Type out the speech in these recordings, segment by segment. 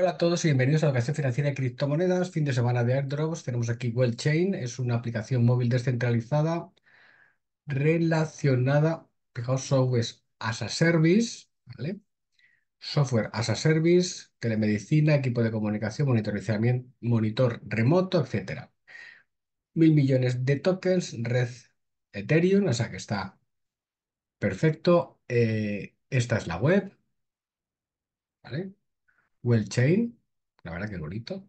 Hola a todos y bienvenidos a la ocasión financiera de criptomonedas. Fin de semana de airdrops. Tenemos aquí WellChain, es una aplicación móvil descentralizada relacionada, fijaos, software as a service, Software as a service, telemedicina, equipo de comunicación, monitorizamiento, monitor remoto, etc. Mil millones de tokens, red Ethereum, o sea que está perfecto. Eh, esta es la web, ¿vale? Well Chain, la verdad que bonito.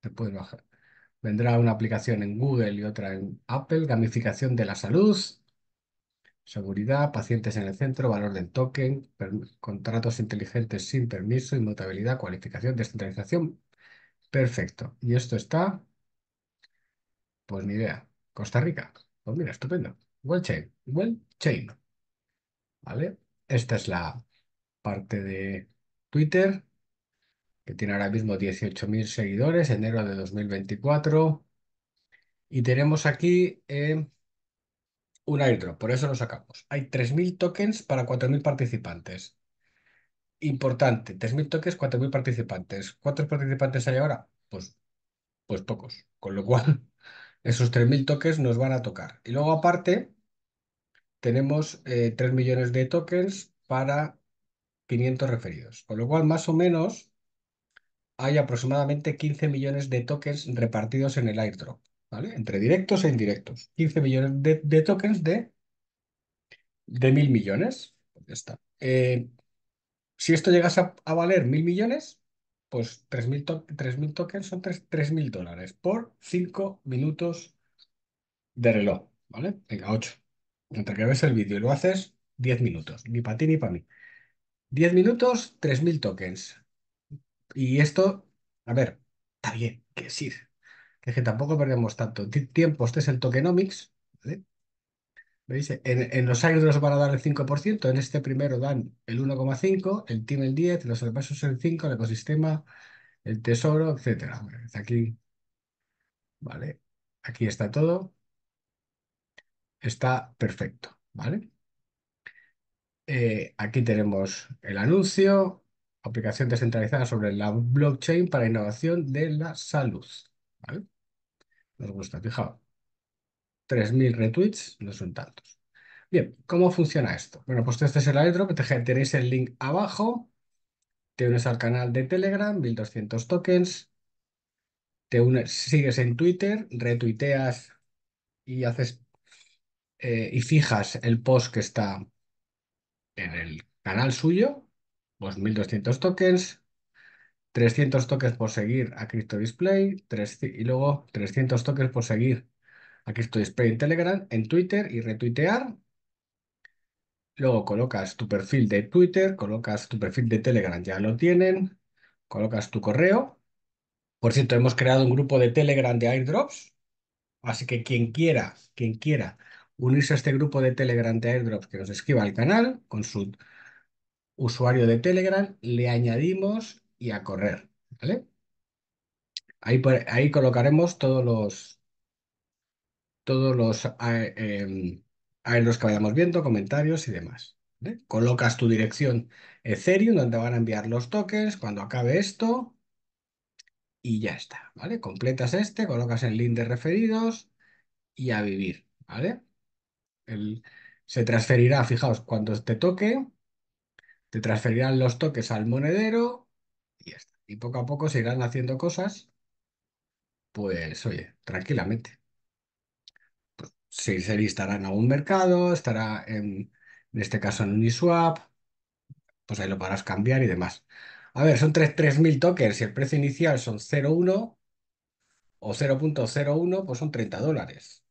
Te bajar. Vendrá una aplicación en Google y otra en Apple, gamificación de la salud, seguridad, pacientes en el centro, valor del token, contratos inteligentes sin permiso, inmutabilidad, cualificación, descentralización. Perfecto. Y esto está, pues mi idea, Costa Rica. Pues mira, estupendo. WellChain, WellChain. ¿Vale? Esta es la parte de Twitter que tiene ahora mismo 18.000 seguidores, enero de 2024. Y tenemos aquí eh, un airdrop, por eso lo sacamos. Hay 3.000 tokens para 4.000 participantes. Importante, 3.000 tokens, 4.000 participantes. ¿Cuántos participantes hay ahora? Pues, pues pocos, con lo cual esos 3.000 tokens nos van a tocar. Y luego aparte, tenemos 3 eh, millones de tokens para 500 referidos, con lo cual más o menos hay aproximadamente 15 millones de tokens repartidos en el airdrop, ¿vale? Entre directos e indirectos. 15 millones de, tokens de, de mil millones. Pues está. Eh, si esto llegase a, valer mil millones, pues 3.000 tokens son 3.000 dólares por 5 minutos de reloj, ¿vale? Venga, 8. Mientras que ves el vídeo y lo haces, 10 minutos. Ni para ti ni para mí. 10 minutos, 3.000 tokens. Y esto, a ver, está bien, que sí, que, que tampoco perdemos tanto tiempo. Este es el tokenomics, ¿vale? ¿Veis? En, en, los los van a dar el 5%, en este primero dan el 1,5%, el team el 10%, los repasos el 5%, el ecosistema, el tesoro, etc. Aquí, ¿vale? Aquí está todo. Está perfecto, ¿vale? Eh, aquí tenemos el anuncio, aplicación descentralizada sobre la blockchain para innovación de la salud. ¿Vale? Nos gusta, fijaos. 3.000 retweets, no son tantos. Bien, ¿cómo funciona esto? Bueno, pues este es el airdrop, tenéis el link abajo, te unes al canal de Telegram, 1.200 tokens, te sigues en Twitter, retuiteas y haces eh, y fijas el post que está en el canal suyo, pues 1200 tokens, 300 tokens por seguir a Crypto Display y luego 300 tokens por seguir a Crypto Display en Telegram, en Twitter y retuitear. Luego colocas tu perfil de Twitter, colocas tu perfil de Telegram, ya lo tienen, colocas tu correo. Por cierto, hemos creado un grupo de Telegram de airdrops, así que quien quiera, quien quiera unirse a este grupo de Telegram de airdrops, que nos escriba al canal con su usuario de Telegram, le añadimos y a correr, ¿vale? Ahí, ahí colocaremos todos los, todos los eh, em, los que vayamos viendo, comentarios y demás. Colocas tu dirección Ethereum, donde van a enviar los tokens, cuando acabe esto, y ya está, ¿vale? Completas este, colocas el link de referidos y a vivir, ¿vale? se transferirá, fijaos, cuando te toque, te transferirán los toques al monedero y está. Y poco a poco se irán haciendo cosas, pues oye, tranquilamente. Si pues, se, estará en algún mercado, estará en, este caso en Uniswap, pues ahí lo podrás cambiar y demás. A ver, son 3.000 tokens y el precio inicial son 0.1 o 0.01, pues son 30 dólares.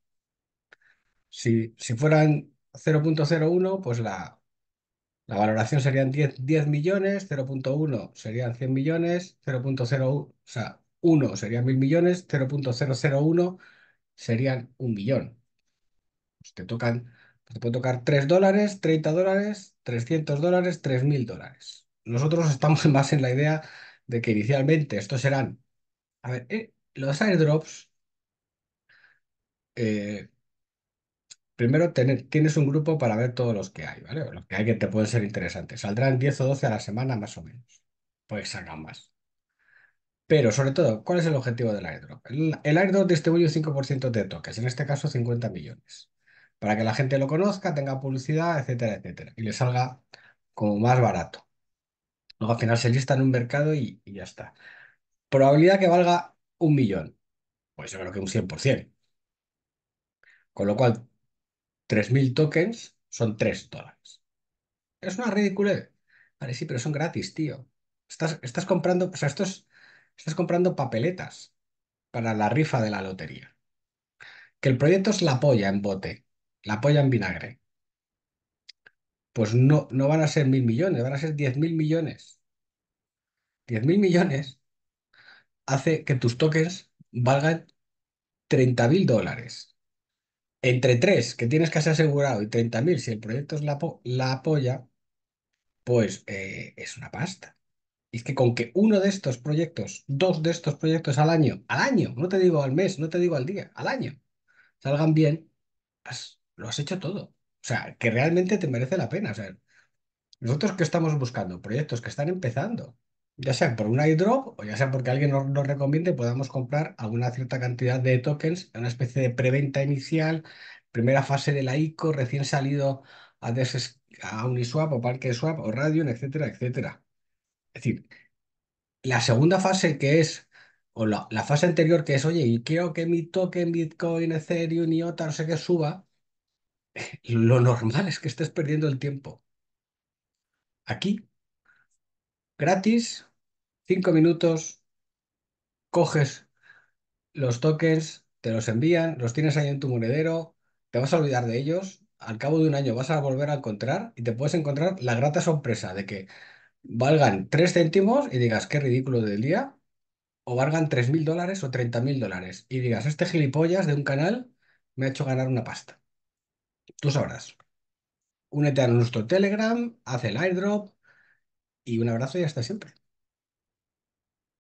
si fueran 0.01, pues la, la valoración serían 10, 10 millones, 0.1 serían 100 millones, 0.01, o sea, 1 serían 1000 millones, 0.001 serían 1 millón. Pues te tocan, pues te puede tocar 3 dólares, 30 dólares, 300 dólares, 3000 dólares. Nosotros estamos más en la idea de que inicialmente estos serán. A ver, eh, los airdrops. Eh, Primero, tener, tienes un grupo para ver todos los que hay, ¿vale? los que hay que te pueden ser interesantes. Saldrán 10 o 12 a la semana más o menos. Pues salgan más. Pero sobre todo, ¿cuál es el objetivo del airdrop? El, airdrop distribuye un 5% de toques. en este caso 50 millones, para que la gente lo conozca, tenga publicidad, etcétera, etcétera, y le salga como más barato. Luego al final se lista en un mercado y, y ya está. Probabilidad que valga un millón. Pues yo creo que un 100%. Con lo cual, 3.000 tokens son 3 dólares. Es una ridiculez. Vale, sí, pero son gratis, tío. Estás, estás comprando, sea, estás comprando papeletas para la rifa de la lotería. Que el proyecto es la polla en bote, la polla en vinagre. Pues no, no van a ser mil millones, van a ser 10.000 mil millones. 10.000 mil millones hace que tus tokens valgan 30.000 dólares entre tres que tienes que ser asegurado y 30.000 si el proyecto es la, apoya, pues eh, es una pasta. Y es que con que uno de estos proyectos, dos de estos proyectos al año, al año, no te digo al mes, no te digo al día, al año, salgan bien, lo has hecho todo. O sea, que realmente te merece la pena. O sea, nosotros que estamos buscando proyectos que están empezando, ya sea por un idrop o ya sea porque alguien nos, nos recomiende, podamos comprar alguna cierta cantidad de tokens en una especie de preventa inicial, primera fase de la ICO, recién salido a, Uniswap o ParqueSwap o Radium, etcétera, etcétera. Es decir, la segunda fase que es, o la, fase anterior que es, oye, y quiero que mi token Bitcoin, Ethereum, otra no sé qué suba, lo normal es que estés perdiendo el tiempo. Aquí, gratis, cinco minutos, coges los tokens, te los envían, los tienes ahí en tu monedero, te vas a olvidar de ellos, al cabo de un año vas a volver a encontrar y te puedes encontrar la grata sorpresa de que valgan tres céntimos y digas qué ridículo del día, o valgan tres mil dólares o treinta mil dólares y digas este gilipollas de un canal me ha hecho ganar una pasta. Tú sabrás. Únete a nuestro Telegram, haz el airdrop y un abrazo y hasta siempre.